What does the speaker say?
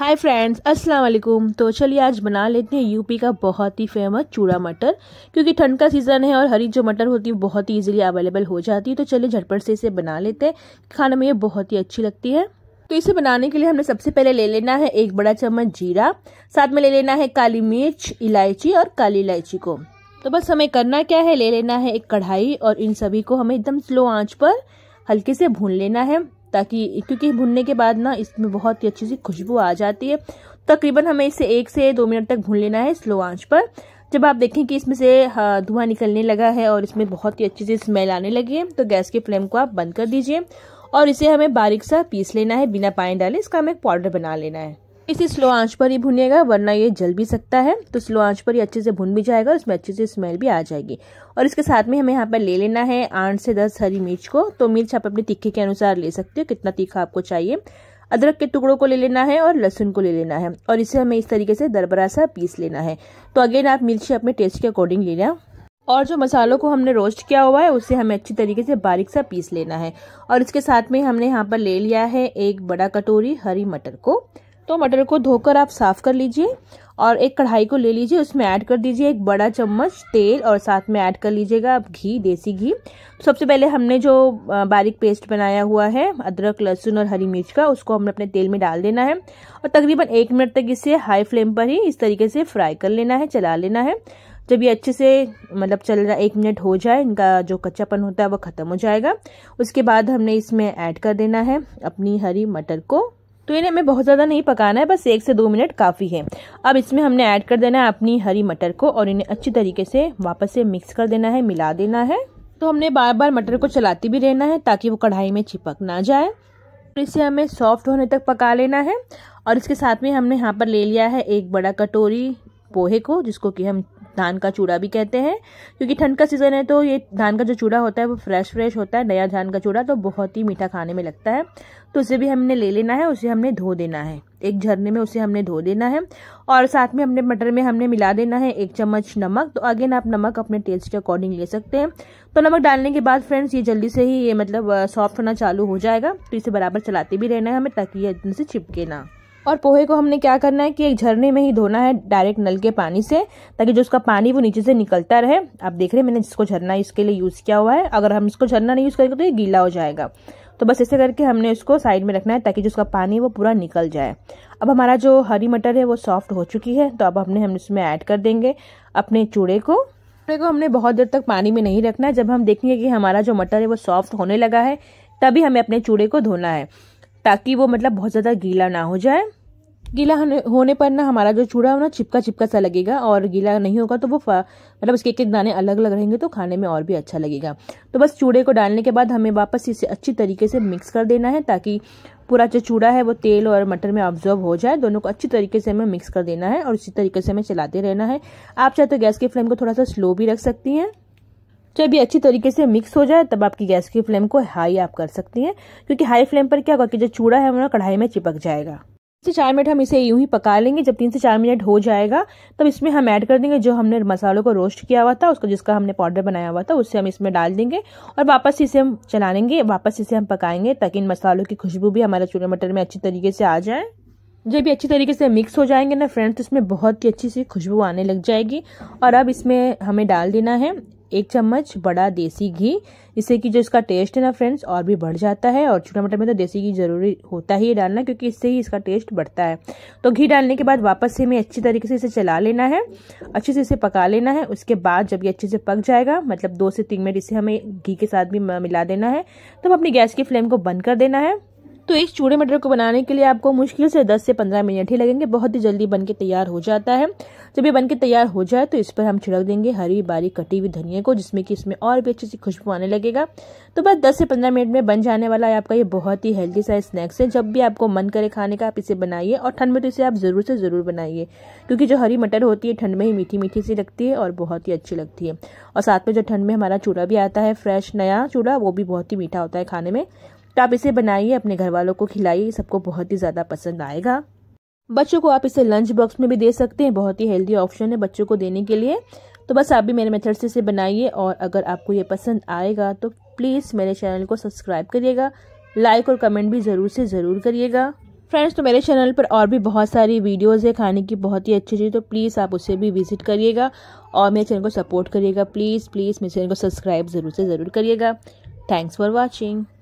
hi friends अस्सलाम वालेकुम तो चलिए आज बना लेते हैं यूपी का बहुत ही फेमस चूड़ा मटर क्योंकि ठंड का सीज़न है और हरी जो मटर होती है बहुत ही इजीली अवेलेबल हो जाती है तो चलिए झटपट से इसे बना लेते हैं खाने में ये बहुत ही अच्छी लगती है तो इसे बनाने के लिए हमें सबसे पहले ले लेना है एक बड़ा चम्मच जीरा साथ में ले लेना है काली मिर्च इलायची और काली इलायची को तो बस हमें करना क्या है ले लेना है एक कढ़ाई और इन सभी को हमें एकदम स्लो आँच पर हल्के से भून लेना है ताकि क्योंकि भुनने के बाद ना इसमें बहुत ही अच्छी सी खुशबू आ जाती है तकरीबन हमें इसे एक से दो मिनट तक भून लेना है स्लो आंच पर जब आप देखें कि इसमें से हाँ, धुआं निकलने लगा है और इसमें बहुत ही अच्छी सी स्मेल आने लगी है तो गैस के फ्लेम को आप बंद कर दीजिए और इसे हमें बारीक सा पीस लेना है बिना पानी डाले इसका हमें पाउडर बना लेना है इसे स्लो आंच पर ही भुनिएगा वरना ये जल भी सकता है तो स्लो आंच पर ही अच्छे से भुन भी जाएगा उसमें अच्छे से स्मेल भी आ जाएगी और इसके साथ में हमें यहाँ पर ले लेना है आठ से दस हरी मिर्च को तो मिर्च आप अपने तीखे के अनुसार ले सकते हो कितना तीखा आपको चाहिए अदरक के टुकड़ों को ले लेना है और लहसुन को ले लेना है और इसे हमें इस तरीके से दरबरा सा पीस लेना है तो अगेन आप मिर्ची अपने टेस्ट के अकॉर्डिंग लेना और जो मसालों को हमने रोस्ट किया हुआ है उसे हमें अच्छी तरीके से बारीक सा पीस लेना है और इसके साथ में हमने यहाँ पर ले लिया है एक बड़ा कटोरी हरी मटर को तो मटर को धोकर आप साफ़ कर लीजिए और एक कढ़ाई को ले लीजिए उसमें ऐड कर दीजिए एक बड़ा चम्मच तेल और साथ में ऐड कर लीजिएगा आप घी देसी घी सबसे पहले हमने जो बारीक पेस्ट बनाया हुआ है अदरक लहसुन और हरी मिर्च का उसको हमने अपने तेल में डाल देना है और तकरीबन एक मिनट तक इसे हाई फ्लेम पर ही इस तरीके से फ्राई कर लेना है चला लेना है जब ये अच्छे से मतलब चल रहा एक मिनट हो जाए इनका जो कच्चापन होता है वो ख़त्म हो जाएगा उसके बाद हमने इसमें ऐड कर देना है अपनी हरी मटर को तो इन्हें हमें बहुत ज़्यादा नहीं पकाना है बस एक से दो मिनट काफ़ी है अब इसमें हमने ऐड कर देना है अपनी हरी मटर को और इन्हें अच्छी तरीके से वापस से मिक्स कर देना है मिला देना है तो हमने बार बार मटर को चलाती भी रहना है ताकि वो कढ़ाई में चिपक ना जाए तो इसे हमें सॉफ्ट होने तक पका लेना है और इसके साथ में हमने यहाँ पर ले लिया है एक बड़ा कटोरी पोहे को जिसको कि हम धान का चूड़ा भी कहते हैं क्योंकि ठंड का सीज़न है तो ये धान का जो चूड़ा होता है वो फ्रेश फ्रेश होता है नया धान का चूड़ा तो बहुत ही मीठा खाने में लगता है तो उसे भी हमने ले लेना है उसे हमने धो देना है एक झरने में उसे हमने धो देना है और साथ में हमने मटर में हमने मिला देना है एक चम्मच नमक तो अगेन आप नमक अपने टेस्ट के अकॉर्डिंग ले सकते हैं तो नमक डालने के बाद फ्रेंड्स ये जल्दी से ही ये मतलब सॉफ्ट होना चालू हो जाएगा तो इसे बराबर चलाते भी रहना है हमें ताकि ये इतने से चिपके ना और पोहे को हमने क्या करना है कि एक झरने में ही धोना है डायरेक्ट नल के पानी से ताकि जो उसका पानी वो नीचे से निकलता रहे आप देख रहे हैं मैंने जिसको झरना इसके लिए यूज़ किया हुआ है अगर हम इसको झरना नहीं यूज़ करेंगे तो ये गीला हो जाएगा तो बस ऐसे करके हमने इसको साइड में रखना है ताकि जो उसका पानी है वो पूरा निकल जाए अब हमारा जो हरी मटर है वो सॉफ्ट हो चुकी है तो अब हमने हम इसमें ऐड कर देंगे अपने चूड़े को चूड़े को हमने बहुत देर तक पानी में नहीं रखना है जब हम देखेंगे कि हमारा जो मटर है वो सॉफ्ट होने लगा है तभी हमें अपने चूड़े को धोना है ताकि वो मतलब बहुत ज़्यादा गीला ना हो जाए गीला होने पर ना हमारा जो चूड़ा है ना चिपका चिपका सा लगेगा और गीला नहीं होगा तो वो मतलब उसके एक एक दाने अलग अलग रहेंगे तो खाने में और भी अच्छा लगेगा तो बस चूड़े को डालने के बाद हमें वापस इसे अच्छी तरीके से मिक्स कर देना है ताकि पूरा जो चूड़ा है वो तेल और मटर में ऑब्जॉर्व हो जाए दोनों को अच्छी तरीके से हमें मिक्स कर देना है और इसी तरीके से हमें चलाते रहना है आप चाहे तो गैस की फ्लेम को थोड़ा सा स्लो भी रख सकती हैं जब ये अच्छी तरीके से मिक्स हो जाए तब आपकी गैस की फ्लेम को हाई आप कर सकती हैं क्योंकि हाई फ्लेम पर क्या होगा कि जो चूड़ा है वो ना कढ़ाई में चिपक जाएगा से चार मिनट हम इसे यूं ही पका लेंगे जब तीन से चार मिनट हो जाएगा तब इसमें हम ऐड कर देंगे जो हमने मसालों को रोस्ट किया हुआ था उसको जिसका हमने पाउडर बनाया हुआ था उससे हम इसमें डाल देंगे और वापस इसे हम चलाएंगे वापस इसे हम पकाएंगे ताकि इन मसालों की खुशबू भी हमारे चूड़े मटर में अच्छी तरीके से आ जाए जब ये अच्छी तरीके से मिक्स हो जाएंगे ना फ्रेंड्स तो इसमें बहुत ही अच्छी सी खुशबू आने लग जाएगी और अब इसमें हमें डाल देना है एक चम्मच बड़ा देसी घी इससे कि जो इसका टेस्ट है ना फ्रेंड्स और भी बढ़ जाता है और छोटा मटर में तो देसी घी ज़रूरी होता ही डालना क्योंकि इससे ही इसका टेस्ट बढ़ता है तो घी डालने के बाद वापस से हमें अच्छी तरीके से इसे चला लेना है अच्छे से इसे पका लेना है उसके बाद जब ये अच्छे से पक जाएगा मतलब दो से तीन मिनट इसे हमें घी के साथ भी मिला देना है तो अपनी गैस की फ्लेम को बंद कर देना है तो इस चूड़े मटर को बनाने के लिए आपको मुश्किल से 10 से 15 मिनट ही लगेंगे बहुत ही जल्दी बनके तैयार हो जाता है जब ये बनके तैयार हो जाए तो इस पर हम छिड़क देंगे हरी बारी कटी हुई धनिया को जिसमें कि इसमें और भी अच्छी सी खुशबू आने लगेगा तो बस दस से पंद्रह मिनट में बन जाने वाला है आपका ये बहुत ही हेल्दी सा स्नैक्स है जब भी आपको मन करे खाने का आप इसे बनाइए और ठंड में तो इसे आप ज़रूर से ज़रूर बनाइए क्योंकि जो हरी मटर होती है ठंड में ही मीठी मीठी सी लगती है और बहुत ही अच्छी लगती है और साथ में जो ठंड में हमारा चूड़ा भी आता है फ्रेश नया चूड़ा वो भी बहुत ही मीठा होता है खाने में तो आप इसे बनाइए अपने घर वालों को खिलाइए सबको बहुत ही ज़्यादा पसंद आएगा बच्चों को आप इसे लंच बॉक्स में भी दे सकते हैं बहुत ही हेल्दी ऑप्शन है बच्चों को देने के लिए तो बस आप भी मेरे मेथड से इसे बनाइए और अगर आपको ये पसंद आएगा तो प्लीज़ मेरे चैनल को सब्सक्राइब करिएगा लाइक और कमेंट भी ज़रूर से ज़रूर करिएगा फ्रेंड्स तो मेरे चैनल पर और भी बहुत सारी वीडियोस है खाने की बहुत ही अच्छी चीज़ तो प्लीज़ आप उसे भी विजिट करिएगा और मेरे चैनल को सपोर्ट करिएगा प्लीज़ प्लीज़ मेरे चैनल को सब्सक्राइब ज़रूर से ज़रूर करिएगा थैंक्स फॉर वॉचिंग